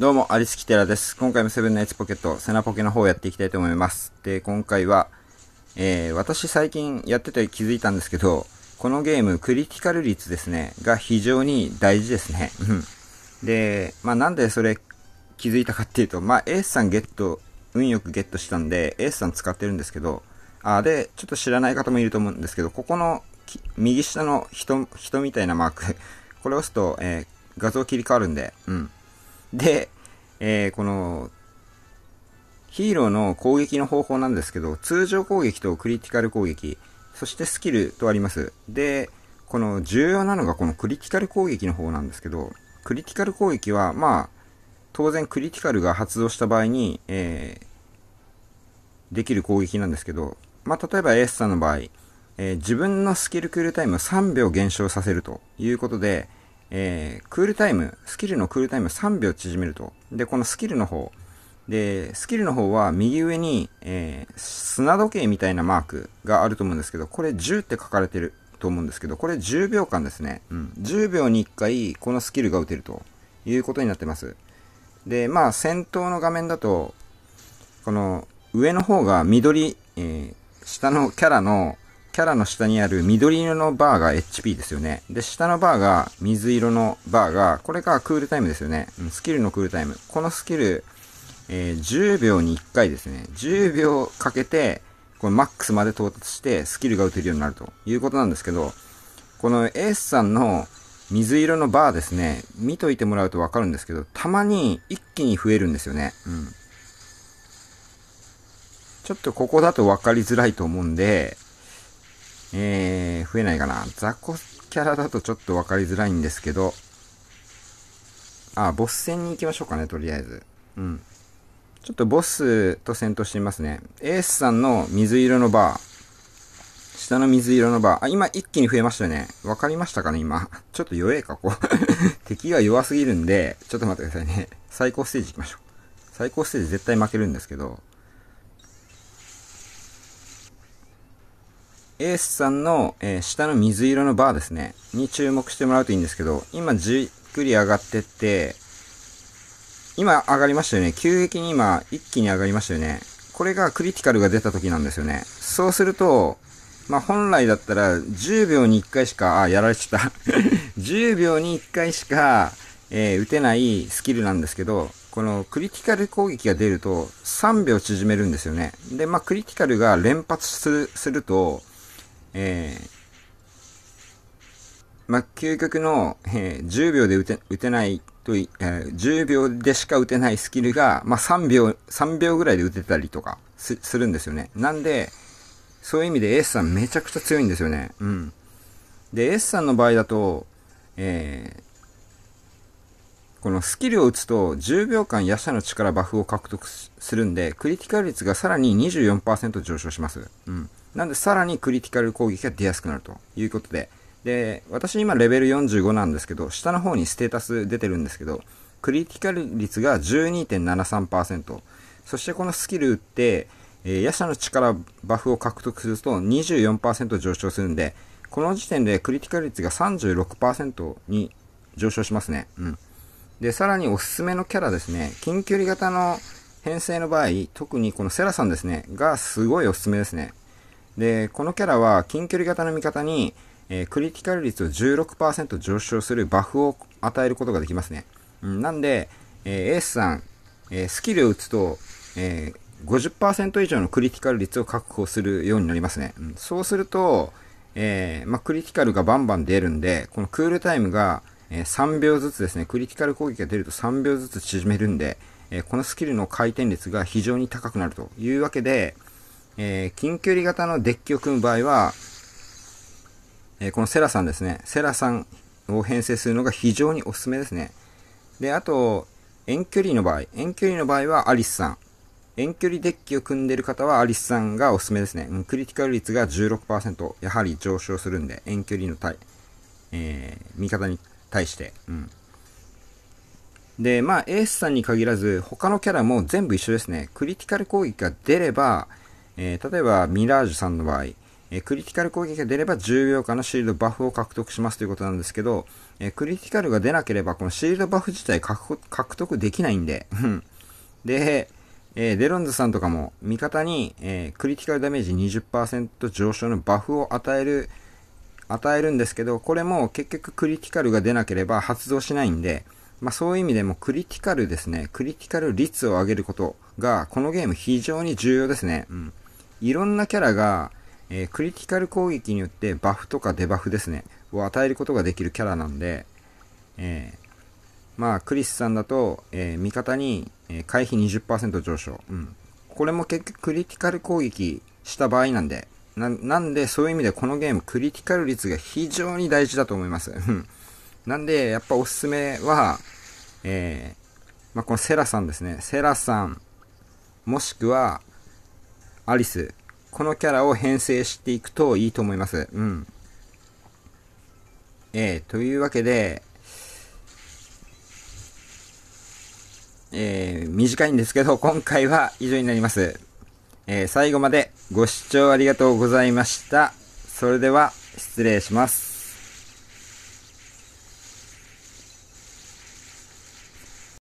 どうも、アリスキテラです。今回もセブンナイツポケット、セナポケの方をやっていきたいと思います。で、今回は、えー、私最近やってて気づいたんですけど、このゲーム、クリティカル率ですね、が非常に大事ですね。うん。で、まあなんでそれ気づいたかっていうと、まあエースさんゲット、運よくゲットしたんで、エースさん使ってるんですけど、あで、ちょっと知らない方もいると思うんですけど、ここの右下の人、人みたいなマークこれを押すと、えー、画像切り替わるんで、うん。で、えー、この、ヒーローの攻撃の方法なんですけど、通常攻撃とクリティカル攻撃、そしてスキルとあります。で、この重要なのがこのクリティカル攻撃の方なんですけど、クリティカル攻撃は、まあ、当然クリティカルが発動した場合に、えー、できる攻撃なんですけど、まあ、例えばエースさんの場合、えー、自分のスキルクールタイムを3秒減少させるということで、えー、クールタイム、スキルのクールタイム3秒縮めると。で、このスキルの方。で、スキルの方は右上に、えー、砂時計みたいなマークがあると思うんですけど、これ10って書かれてると思うんですけど、これ10秒間ですね。うん。10秒に1回、このスキルが打てるということになってます。で、まあ、戦闘の画面だと、この、上の方が緑、えー、下のキャラのキャラの下にある緑色のバーが HP ですよね。で、下のバーが水色のバーが、これがクールタイムですよね。スキルのクールタイム。このスキル、えー、10秒に1回ですね。10秒かけて、このマックスまで到達してスキルが打てるようになるということなんですけど、このエースさんの水色のバーですね、見といてもらうとわかるんですけど、たまに一気に増えるんですよね。うん。ちょっとここだと分かりづらいと思うんで、えー、増えないかな。雑魚キャラだとちょっと分かりづらいんですけど、あ、ボス戦に行きましょうかね、とりあえず。うん。ちょっとボスと戦闘してみますね。エースさんの水色のバー。下の水色のバー。あ、今一気に増えましたよね。わかりましたかね、今。ちょっと弱えか、こう。敵が弱すぎるんで、ちょっと待ってくださいね。最高ステージ行きましょう。最高ステージ絶対負けるんですけど。エースさんの、えー、下の水色のバーですね、に注目してもらうといいんですけど、今じっくり上がってって、今上がりましたよね。急激に今、一気に上がりましたよね。これがクリティカルが出た時なんですよね。そうすると、まあ、本来だったら10秒に1回しか、あ、やられちゃった10 秒に1回しか、えー、打てないスキルなんですけど、このクリティカル攻撃が出ると3秒縮めるんですよね。で、まあ、クリティカルが連発すると、えー、まあ、究極の、えー、10秒で打て、打てないとい、えー、10秒でしか打てないスキルが、まあ、3秒、3秒ぐらいで打てたりとかす、するんですよね。なんで、そういう意味でエースさんめちゃくちゃ強いんですよね。うん。で、エースさんの場合だと、えー、このスキルを打つと10秒間ヤシャの力バフを獲得するんで、クリティカル率がさらに24%上昇します。うん。なんで、さらにクリティカル攻撃が出やすくなるということで、で、私今レベル45なんですけど、下の方にステータス出てるんですけど、クリティカル率が12.73%。そしてこのスキル打って、えー、野者の力バフを獲得すると24%上昇するんで、この時点でクリティカル率が36%に上昇しますね。うん。で、さらにおすすめのキャラですね。近距離型の編成の場合、特にこのセラさんですね、がすごいおすすめですね。で、このキャラは近距離型の味方に、えー、クリティカル率を16%上昇するバフを与えることができますね。うん、なんで、えー、エースさん、えー、スキルを打つと、え50%以上のクリティカル率を確保するようになりますね。うん、そうすると、えまあ、クリティカルがバンバン出るんで、このクールタイムが、え3秒ずつですね、クリティカル攻撃が出ると3秒ずつ縮めるんで、えこのスキルの回転率が非常に高くなるというわけで、えー、近距離型のデッキを組む場合は、えー、このセラさんですね。セラさんを編成するのが非常におすすめですね。で、あと、遠距離の場合。遠距離の場合はアリスさん。遠距離デッキを組んでる方はアリスさんがおすすめですね。うん、クリティカル率が16%。やはり上昇するんで、遠距離の対、えー、味方に対して。うん。で、まあ、エースさんに限らず、他のキャラも全部一緒ですね。クリティカル攻撃が出れば、えー、例えば、ミラージュさんの場合、えクリティカル攻撃が出れば10秒間のシールドバフを獲得しますということなんですけど、えクリティカルが出なければ、このシールドバフ自体獲得できないんで、で、えー、デロンズさんとかも味方に、えー、クリティカルダメージ20%上昇のバフを与える、与えるんですけど、これも結局クリティカルが出なければ発動しないんで、まあそういう意味でもクリティカルですね、クリティカル率を上げることが、このゲーム非常に重要ですね。うん。いろんなキャラが、えー、クリティカル攻撃によってバフとかデバフですね、を与えることができるキャラなんで、えー、まあ、クリスさんだと、えー、味方に、え回避20%上昇。うん。これも結局クリティカル攻撃した場合なんで、な、なんでそういう意味でこのゲームクリティカル率が非常に大事だと思います。なんで、やっぱおすすめは、えー、まあ、このセラさんですね。セラさん、もしくは、アリス。このキャラを編成していくといいと思います。うん。えー、というわけで、えー、短いんですけど、今回は以上になります。えー、最後までご視聴ありがとうございました。それでは、失礼します。